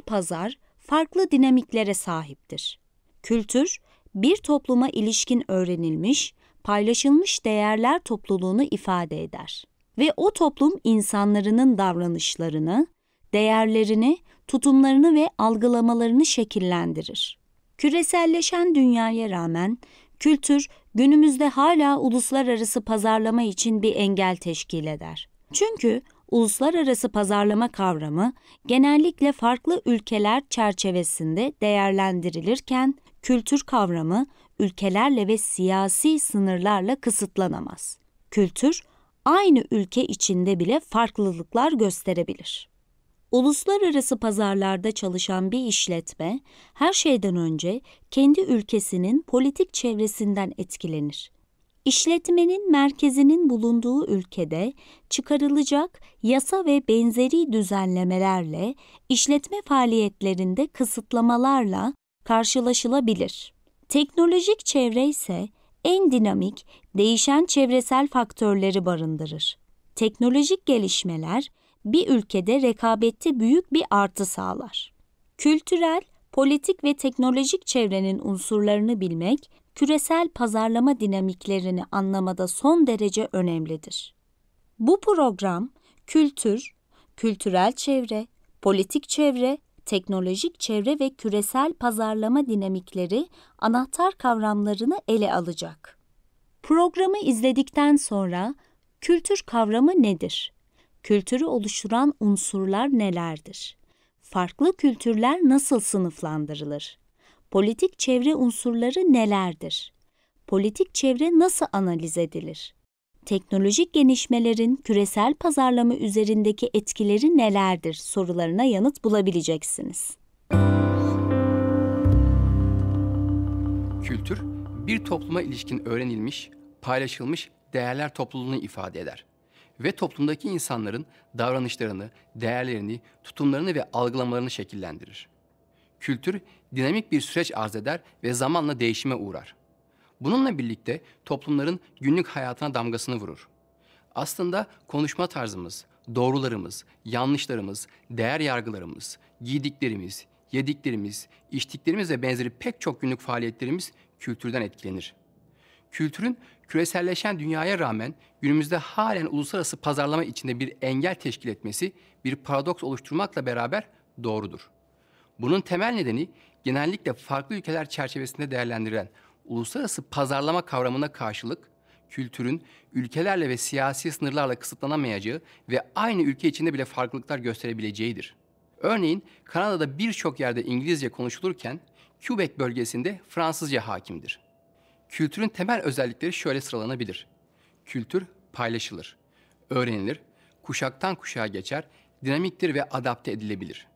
pazar farklı dinamiklere sahiptir. Kültür, bir topluma ilişkin öğrenilmiş, paylaşılmış değerler topluluğunu ifade eder ve o toplum insanlarının davranışlarını, değerlerini, tutumlarını ve algılamalarını şekillendirir. Küreselleşen dünyaya rağmen kültür günümüzde hala uluslararası pazarlama için bir engel teşkil eder. Çünkü uluslararası pazarlama kavramı genellikle farklı ülkeler çerçevesinde değerlendirilirken kültür kavramı ülkelerle ve siyasi sınırlarla kısıtlanamaz. Kültür aynı ülke içinde bile farklılıklar gösterebilir. Uluslararası pazarlarda çalışan bir işletme her şeyden önce kendi ülkesinin politik çevresinden etkilenir İşletmenin merkezinin bulunduğu ülkede çıkarılacak yasa ve benzeri düzenlemelerle işletme faaliyetlerinde kısıtlamalarla karşılaşılabilir. Teknolojik çevre ise en dinamik, değişen çevresel faktörleri barındırır. Teknolojik gelişmeler bir ülkede rekabette büyük bir artı sağlar. Kültürel, politik ve teknolojik çevrenin unsurlarını bilmek küresel pazarlama dinamiklerini anlamada son derece önemlidir. Bu program kültür, kültürel çevre, politik çevre, teknolojik çevre ve küresel pazarlama dinamikleri anahtar kavramlarını ele alacak. Programı izledikten sonra kültür kavramı nedir? Kültürü oluşturan unsurlar nelerdir? Farklı kültürler nasıl sınıflandırılır? Politik çevre unsurları nelerdir? Politik çevre nasıl analiz edilir? Teknolojik genişmelerin küresel pazarlama üzerindeki etkileri nelerdir sorularına yanıt bulabileceksiniz. Kültür, bir topluma ilişkin öğrenilmiş, paylaşılmış değerler topluluğunu ifade eder ve toplumdaki insanların davranışlarını, değerlerini, tutumlarını ve algılamalarını şekillendirir kültür dinamik bir süreç arz eder ve zamanla değişime uğrar. Bununla birlikte toplumların günlük hayatına damgasını vurur. Aslında konuşma tarzımız, doğrularımız, yanlışlarımız, değer yargılarımız, giydiklerimiz, yediklerimiz, içtiklerimiz ve benzeri pek çok günlük faaliyetlerimiz kültürden etkilenir. Kültürün küreselleşen dünyaya rağmen günümüzde halen uluslararası pazarlama içinde bir engel teşkil etmesi, bir paradoks oluşturmakla beraber doğrudur. Bunun temel nedeni genellikle farklı ülkeler çerçevesinde değerlendirilen uluslararası pazarlama kavramına karşılık kültürün ülkelerle ve siyasi sınırlarla kısıtlanamayacağı ve aynı ülke içinde bile farklılıklar gösterebileceğidir. Örneğin Kanada'da birçok yerde İngilizce konuşulurken Quebec bölgesinde Fransızca hakimdir. Kültürün temel özellikleri şöyle sıralanabilir. Kültür paylaşılır, öğrenilir, kuşaktan kuşağa geçer, dinamiktir ve adapte edilebilir.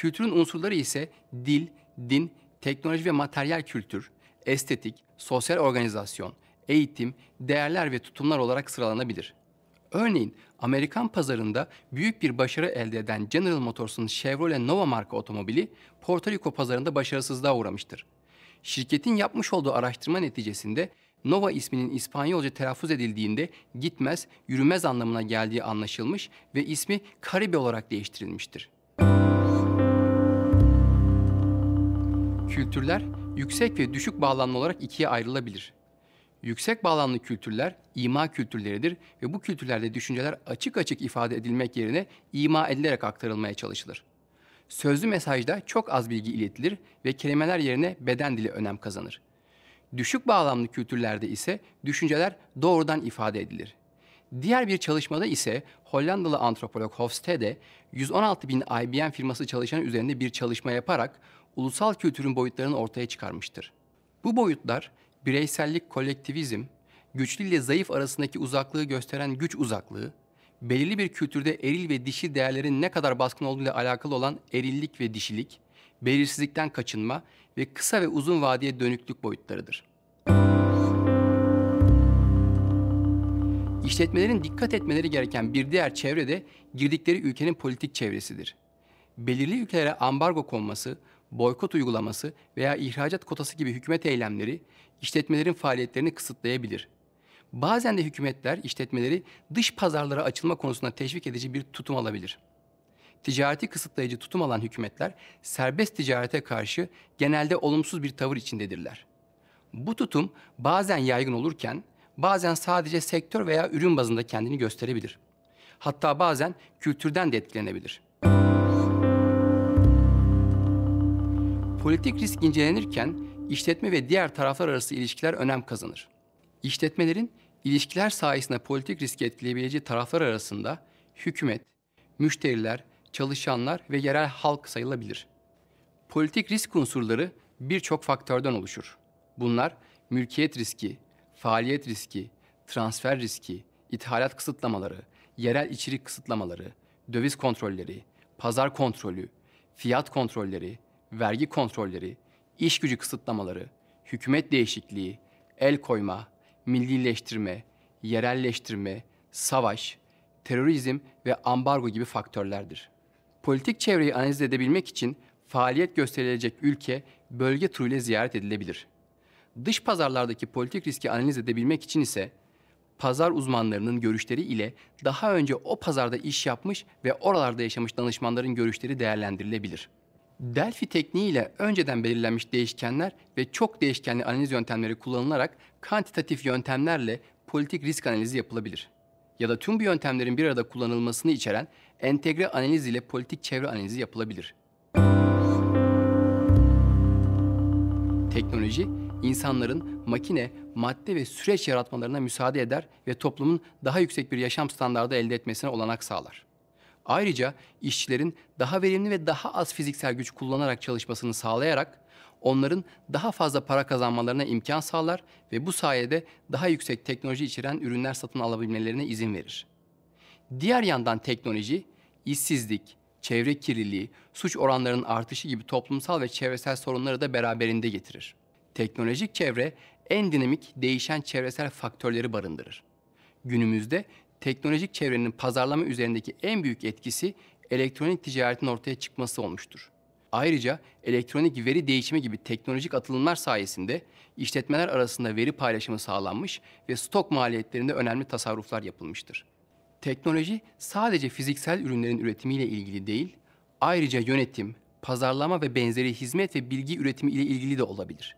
Kültürün unsurları ise dil, din, teknoloji ve materyal kültür, estetik, sosyal organizasyon, eğitim, değerler ve tutumlar olarak sıralanabilir. Örneğin Amerikan pazarında büyük bir başarı elde eden General Motors'un Chevrolet Nova marka otomobili Porto Rico pazarında başarısızlığa uğramıştır. Şirketin yapmış olduğu araştırma neticesinde Nova isminin İspanyolca telaffuz edildiğinde gitmez, yürümez anlamına geldiği anlaşılmış ve ismi Karibe olarak değiştirilmiştir. kültürler yüksek ve düşük bağlamlı olarak ikiye ayrılabilir. Yüksek bağlamlı kültürler ima kültürleridir ve bu kültürlerde düşünceler açık açık ifade edilmek yerine ima edilerek aktarılmaya çalışılır. Sözlü mesajda çok az bilgi iletilir ve kelimeler yerine beden dili önem kazanır. Düşük bağlamlı kültürlerde ise düşünceler doğrudan ifade edilir. Diğer bir çalışmada ise Hollandalı antropolog Hofstede 116 bin IBM firması çalışan üzerinde bir çalışma yaparak ulusal kültürün boyutlarını ortaya çıkarmıştır. Bu boyutlar bireysellik, kolektivizm, güçlü ile zayıf arasındaki uzaklığı gösteren güç uzaklığı, belirli bir kültürde eril ve dişi değerlerin ne kadar baskın olduğuyla alakalı olan erillik ve dişilik, belirsizlikten kaçınma ve kısa ve uzun vadeye dönüklük boyutlarıdır. İşletmelerin dikkat etmeleri gereken bir diğer çevre de girdikleri ülkenin politik çevresidir. Belirli ülkelere ambargo konması, boykot uygulaması veya ihracat kotası gibi hükümet eylemleri işletmelerin faaliyetlerini kısıtlayabilir. Bazen de hükümetler işletmeleri dış pazarlara açılma konusunda teşvik edici bir tutum alabilir. Ticareti kısıtlayıcı tutum alan hükümetler serbest ticarete karşı genelde olumsuz bir tavır içindedirler. Bu tutum bazen yaygın olurken bazen sadece sektör veya ürün bazında kendini gösterebilir. Hatta bazen kültürden de etkilenebilir.'' Politik risk incelenirken işletme ve diğer taraflar arası ilişkiler önem kazanır. İşletmelerin ilişkiler sayesinde politik risk etkileyebileceği taraflar arasında hükümet, müşteriler, çalışanlar ve yerel halk sayılabilir. Politik risk unsurları birçok faktörden oluşur. Bunlar mülkiyet riski, faaliyet riski, transfer riski, ithalat kısıtlamaları, yerel içerik kısıtlamaları, döviz kontrolleri, pazar kontrolü, fiyat kontrolleri, vergi kontrolleri, iş gücü kısıtlamaları, hükümet değişikliği, el koyma, millileştirme, yerelleştirme, savaş, terörizm ve ambargo gibi faktörlerdir. Politik çevreyi analiz edebilmek için faaliyet gösterilecek ülke bölge turuyla ziyaret edilebilir. Dış pazarlardaki politik riski analiz edebilmek için ise pazar uzmanlarının görüşleri ile daha önce o pazarda iş yapmış ve oralarda yaşamış danışmanların görüşleri değerlendirilebilir. Delphi tekniğiyle önceden belirlenmiş değişkenler ve çok değişkenli analiz yöntemleri kullanılarak kantitatif yöntemlerle politik risk analizi yapılabilir. Ya da tüm bu yöntemlerin bir arada kullanılmasını içeren entegre analiz ile politik çevre analizi yapılabilir. Teknoloji, insanların makine, madde ve süreç yaratmalarına müsaade eder ve toplumun daha yüksek bir yaşam standardı elde etmesine olanak sağlar. Ayrıca işçilerin daha verimli ve daha az fiziksel güç kullanarak çalışmasını sağlayarak onların daha fazla para kazanmalarına imkan sağlar ve bu sayede daha yüksek teknoloji içeren ürünler satın alabilmelerine izin verir. Diğer yandan teknoloji, işsizlik, çevre kirliliği, suç oranlarının artışı gibi toplumsal ve çevresel sorunları da beraberinde getirir. Teknolojik çevre en dinamik, değişen çevresel faktörleri barındırır. Günümüzde teknolojik çevrenin pazarlama üzerindeki en büyük etkisi elektronik ticaretin ortaya çıkması olmuştur. Ayrıca elektronik veri değişimi gibi teknolojik atılımlar sayesinde işletmeler arasında veri paylaşımı sağlanmış ve stok maliyetlerinde önemli tasarruflar yapılmıştır. Teknoloji sadece fiziksel ürünlerin üretimiyle ilgili değil, ayrıca yönetim, pazarlama ve benzeri hizmet ve bilgi üretimi ile ilgili de olabilir.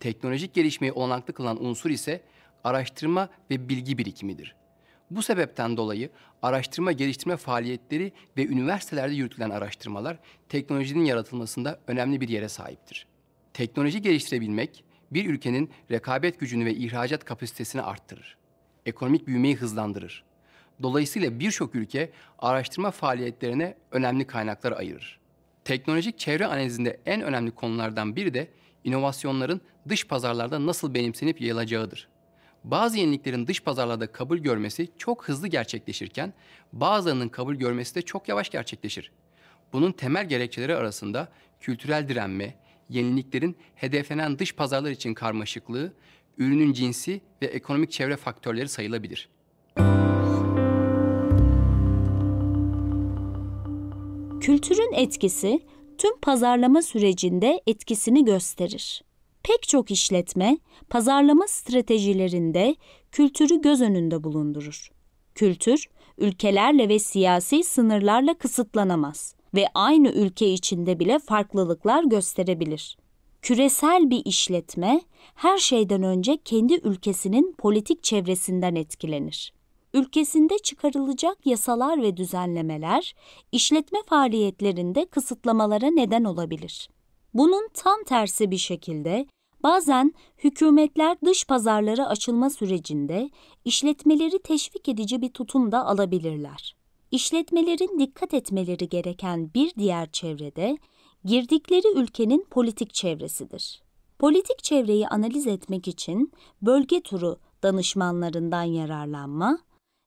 Teknolojik gelişmeyi olanaklı kılan unsur ise araştırma ve bilgi birikimidir. Bu sebepten dolayı araştırma geliştirme faaliyetleri ve üniversitelerde yürütülen araştırmalar teknolojinin yaratılmasında önemli bir yere sahiptir. Teknoloji geliştirebilmek bir ülkenin rekabet gücünü ve ihracat kapasitesini arttırır. Ekonomik büyümeyi hızlandırır. Dolayısıyla birçok ülke araştırma faaliyetlerine önemli kaynaklar ayırır. Teknolojik çevre analizinde en önemli konulardan biri de inovasyonların dış pazarlarda nasıl benimsenip yayılacağıdır. Bazı yeniliklerin dış pazarlarda kabul görmesi çok hızlı gerçekleşirken bazılarının kabul görmesi de çok yavaş gerçekleşir. Bunun temel gerekçeleri arasında kültürel direnme, yeniliklerin hedeflenen dış pazarlar için karmaşıklığı, ürünün cinsi ve ekonomik çevre faktörleri sayılabilir. Kültürün etkisi tüm pazarlama sürecinde etkisini gösterir pek çok işletme pazarlama stratejilerinde kültürü göz önünde bulundurur. Kültür, ülkelerle ve siyasi sınırlarla kısıtlanamaz ve aynı ülke içinde bile farklılıklar gösterebilir. Küresel bir işletme her şeyden önce kendi ülkesinin politik çevresinden etkilenir. Ülkesinde çıkarılacak yasalar ve düzenlemeler işletme faaliyetlerinde kısıtlamalara neden olabilir. Bunun tam tersi bir şekilde bazen hükümetler dış pazarlara açılma sürecinde işletmeleri teşvik edici bir tutum da alabilirler. İşletmelerin dikkat etmeleri gereken bir diğer çevrede girdikleri ülkenin politik çevresidir. Politik çevreyi analiz etmek için bölge turu danışmanlarından yararlanma,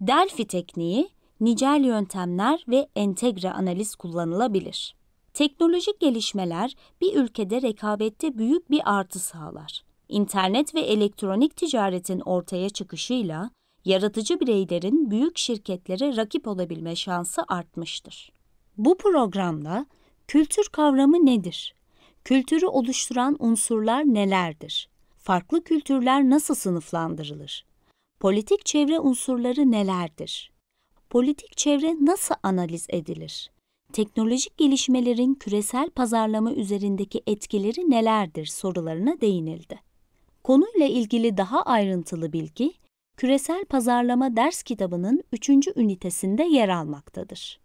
Delphi tekniği, nicel yöntemler ve entegre analiz kullanılabilir. Teknolojik gelişmeler bir ülkede rekabette büyük bir artı sağlar. İnternet ve elektronik ticaretin ortaya çıkışıyla yaratıcı bireylerin büyük şirketlere rakip olabilme şansı artmıştır. Bu programda kültür kavramı nedir? Kültürü oluşturan unsurlar nelerdir? Farklı kültürler nasıl sınıflandırılır? Politik çevre unsurları nelerdir? Politik çevre nasıl analiz edilir? teknolojik gelişmelerin küresel pazarlama üzerindeki etkileri nelerdir sorularına değinildi. Konuyla ilgili daha ayrıntılı bilgi, Küresel Pazarlama Ders Kitabı'nın 3. ünitesinde yer almaktadır.